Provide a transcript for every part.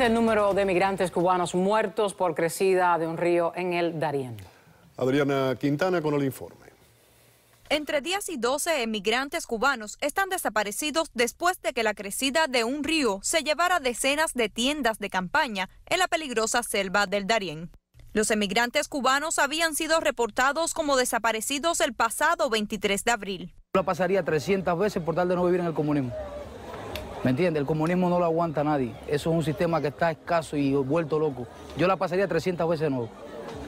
el número de migrantes cubanos muertos por crecida de un río en el Darién. Adriana Quintana con el informe. Entre 10 y 12 emigrantes cubanos están desaparecidos después de que la crecida de un río se llevara decenas de tiendas de campaña en la peligrosa selva del Darién. Los emigrantes cubanos habían sido reportados como desaparecidos el pasado 23 de abril. La pasaría 300 veces por tal de no vivir en el comunismo. ¿Me entiendes? El comunismo no lo aguanta nadie. Eso es un sistema que está escaso y vuelto loco. Yo la pasaría 300 veces de nuevo.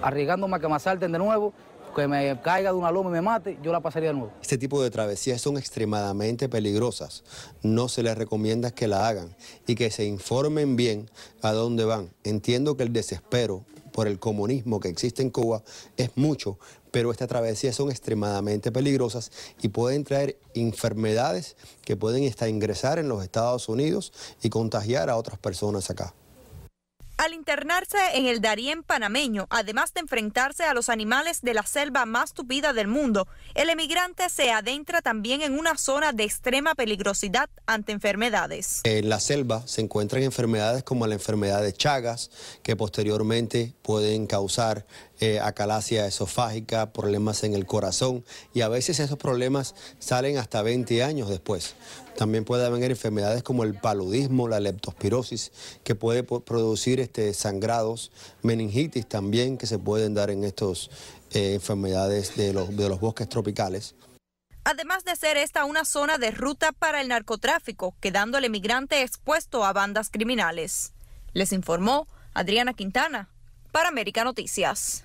Arriesgándome a que me asalten de nuevo, que me caiga de una loma y me mate, yo la pasaría de nuevo. Este tipo de travesías son extremadamente peligrosas. No se les recomienda que la hagan y que se informen bien a dónde van. Entiendo que el desespero por el comunismo que existe en Cuba es mucho, pero estas travesías son extremadamente peligrosas y pueden traer enfermedades que pueden hasta ingresar en los Estados Unidos y contagiar a otras personas acá al internarse en el Darién panameño, además de enfrentarse a los animales de la selva más tupida del mundo, el emigrante se adentra también en una zona de extrema peligrosidad ante enfermedades. En eh, la selva se encuentran enfermedades como la enfermedad de Chagas, que posteriormente pueden causar eh, acalacia esofágica, problemas en el corazón y a veces esos problemas salen hasta 20 años después. También puede haber enfermedades como el paludismo, la leptospirosis, que puede producir este, sangrados, meningitis también, que se pueden dar en estas eh, enfermedades de los, de los bosques tropicales. Además de ser esta una zona de ruta para el narcotráfico, quedando al emigrante expuesto a bandas criminales. Les informó Adriana Quintana, para América Noticias.